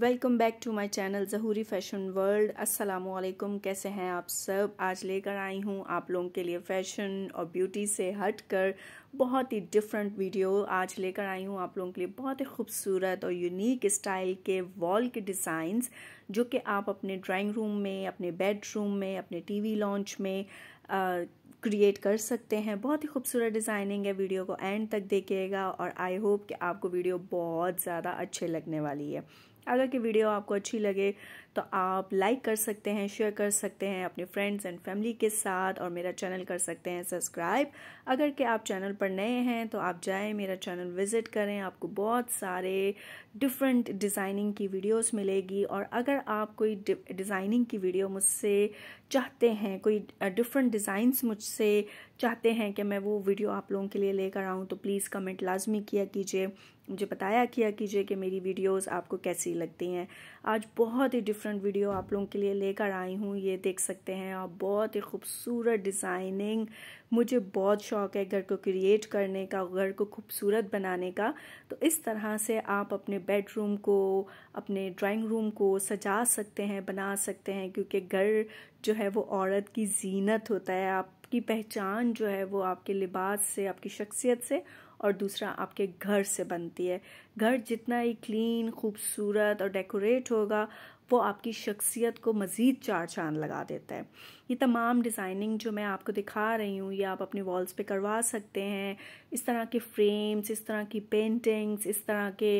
welcome back to my channel Jahuri fashion world अस्सलाम वालेकुम कैसे हैं आप सब आज लेकर आई हूँ आप लोगों के लिए फ़ैशन और ब्यूटी से हटकर बहुत ही डिफरेंट वीडियो आज लेकर आई हूँ आप लोगों के लिए बहुत ही खूबसूरत और यूनिक स्टाइल के वॉल के डिज़ाइंस जो कि आप अपने ड्राइंग रूम में अपने बेडरूम में अपने वी लॉन्च में आ, क्रिएट कर सकते हैं बहुत ही खूबसूरत डिज़ाइनिंग है वीडियो को एंड तक देखिएगा और आई होप कि आपको वीडियो बहुत ज़्यादा अच्छे लगने वाली है अगर की वीडियो आपको अच्छी लगे तो आप लाइक कर सकते हैं शेयर कर सकते हैं अपने फ्रेंड्स एंड फैमिली के साथ और मेरा चैनल कर सकते हैं सब्सक्राइब अगर कि आप चैनल पर नए हैं तो आप जाएं मेरा चैनल विज़िट करें आपको बहुत सारे डिफरेंट डिज़ाइनिंग की वीडियोस मिलेगी और अगर आप कोई डिज़ाइनिंग की वीडियो मुझसे चाहते हैं कोई डिफरेंट डिज़ाइंस मुझसे चाहते हैं कि मैं वो वीडियो आप लोगों के लिए लेकर आऊँ तो प्लीज़ कमेंट लाजमी किया कीजिए मुझे बताया किया कीजिए कि मेरी वीडियोस आपको कैसी लगती हैं आज बहुत ही डिफरेंट वीडियो आप लोगों के लिए लेकर आई हूँ ये देख सकते हैं और बहुत ही खूबसूरत डिज़ाइनिंग मुझे बहुत शौक़ है घर को क्रिएट करने का घर को खूबसूरत बनाने का तो इस तरह से आप अपने बेडरूम को अपने ड्राइंग रूम को सजा सकते हैं बना सकते हैं क्योंकि घर जो है वो औरत की जीनत होता है आपकी पहचान जो है वो आपके लिबास से आपकी शख्सियत से और दूसरा आपके घर से बनती है घर जितना ही क्लीन खूबसूरत और डेकोरेट होगा वो आपकी शख्सियत को मज़ीद चार चांद लगा देता है ये तमाम डिज़ाइनिंग जो मैं आपको दिखा रही हूँ ये आप अपने वॉल्स पे करवा सकते हैं इस तरह के फ्रेम्स इस तरह की पेंटिंग्स इस तरह के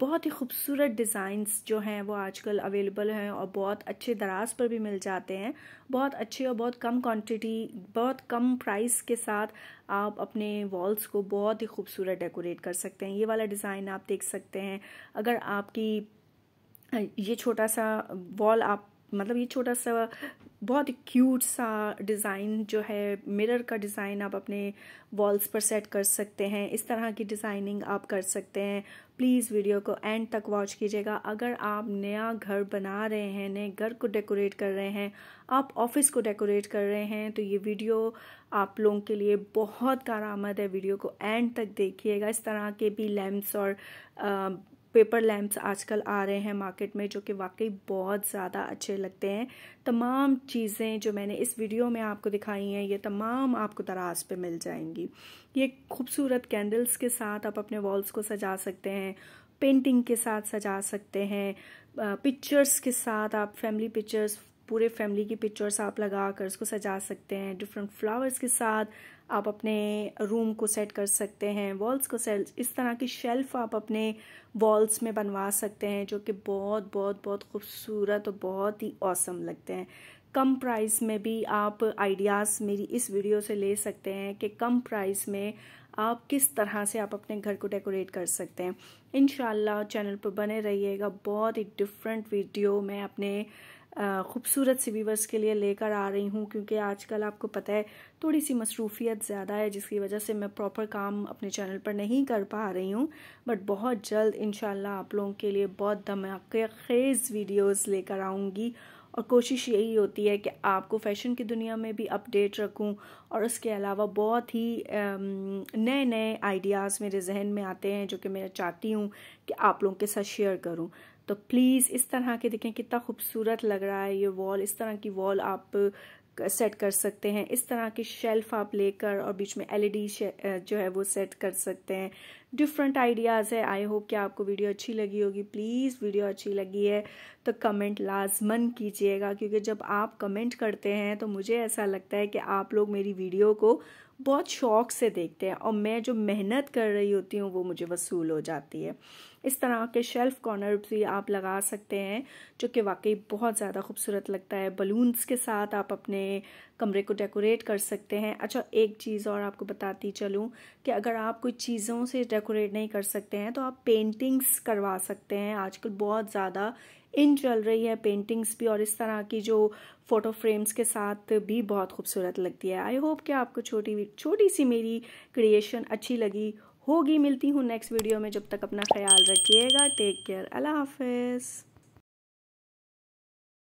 बहुत ही खूबसूरत डिज़ाइंस जो हैं वो आजकल अवेलेबल हैं और बहुत अच्छे दराज पर भी मिल जाते हैं बहुत अच्छे और बहुत कम क्वान्टिटी बहुत कम प्राइस के साथ आप अपने वॉल्स को बहुत ही खूबसूरत डेकोरेट कर सकते हैं ये वाला डिज़ाइन आप देख सकते हैं अगर आपकी ये छोटा सा वॉल आप मतलब ये छोटा सा बहुत ही क्यूट सा डिज़ाइन जो है मिरर का डिज़ाइन आप अपने वॉल्स पर सेट कर सकते हैं इस तरह की डिज़ाइनिंग आप कर सकते हैं प्लीज़ वीडियो को एंड तक वॉच कीजिएगा अगर आप नया घर बना रहे हैं नए घर को डेकोरेट कर रहे हैं आप ऑफिस को डेकोरेट कर रहे हैं तो ये वीडियो आप लोगों के लिए बहुत कार है वीडियो को एंड तक देखिएगा इस तरह के भी लैम्प्स और आ, पेपर लैम्प्स आजकल आ रहे हैं मार्केट में जो कि वाकई बहुत ज़्यादा अच्छे लगते हैं तमाम चीज़ें जो मैंने इस वीडियो में आपको दिखाई हैं ये तमाम आपको दराज पे मिल जाएंगी ये खूबसूरत कैंडल्स के साथ आप अपने वॉल्स को सजा सकते हैं पेंटिंग के साथ सजा सकते हैं पिक्चर्स के साथ आप फैमिली पिक्चर्स पूरे फैमिली की पिक्चर्स आप लगा कर उसको सजा सकते हैं डिफरेंट फ्लावर्स के साथ आप अपने रूम को सेट कर सकते हैं वॉल्स को सेट इस तरह की शेल्फ आप अपने वॉल्स में बनवा सकते हैं जो कि बहुत बहुत बहुत खूबसूरत और बहुत ही औसम लगते हैं कम प्राइस में भी आप आइडियाज़ मेरी इस वीडियो से ले सकते हैं कि कम प्राइस में आप किस तरह से आप अपने घर को डेकोरेट कर सकते हैं इन चैनल पर बने रहिएगा बहुत ही डिफरेंट वीडियो मैं अपने खूबसूरत सी वीवर्स के लिए लेकर आ रही हूँ क्योंकि आजकल आपको पता है थोड़ी सी मसरूफियत ज़्यादा है जिसकी वजह से मैं प्रॉपर काम अपने चैनल पर नहीं कर पा रही हूँ बट बहुत जल्द इन आप लोगों के लिए बहुत धमाके खेज़ वीडियोज़ लेकर आऊँगी और कोशिश यही होती है कि आपको फ़ैशन की दुनिया में भी अपडेट रखूं और उसके अलावा बहुत ही नए नए आइडियाज़ मेरे जहन में आते हैं जो कि मैं चाहती हूं कि आप लोगों के साथ शेयर करूं तो प्लीज़ इस तरह के देखें कितना खूबसूरत लग रहा है ये वॉल इस तरह की वॉल आप सेट कर सकते हैं इस तरह की शेल्फ आप लेकर और बीच में एलईडी जो है वो सेट कर सकते हैं डिफरेंट आइडियाज़ है आई होप कि आपको वीडियो अच्छी लगी होगी प्लीज़ वीडियो अच्छी लगी है तो कमेंट लाजमन कीजिएगा क्योंकि जब आप कमेंट करते हैं तो मुझे ऐसा लगता है कि आप लोग मेरी वीडियो को बहुत शौक से देखते हैं और मैं जो मेहनत कर रही होती हूँ वो मुझे वसूल हो जाती है इस तरह के शेल्फ कॉर्नर भी आप लगा सकते हैं जो कि वाकई बहुत ज़्यादा खूबसूरत लगता है बलून्स के साथ आप अपने कमरे को डेकोरेट कर सकते हैं अच्छा एक चीज़ और आपको बताती चलूँ कि अगर आप कोई चीज़ों से डेकोरेट नहीं कर सकते हैं तो आप पेंटिंग्स करवा सकते हैं आजकल बहुत ज़्यादा इन चल रही है पेंटिंग्स भी और इस तरह की जो फ़ोटो फ्रेम्स के साथ भी बहुत खूबसूरत लगती है आई होप कि आपको छोटी छोटी सी मेरी क्रिएशन अच्छी लगी होगी मिलती हूँ नेक्स्ट वीडियो में जब तक अपना ख्याल रखिएगा टेक केयर अल्लाह हाफिज़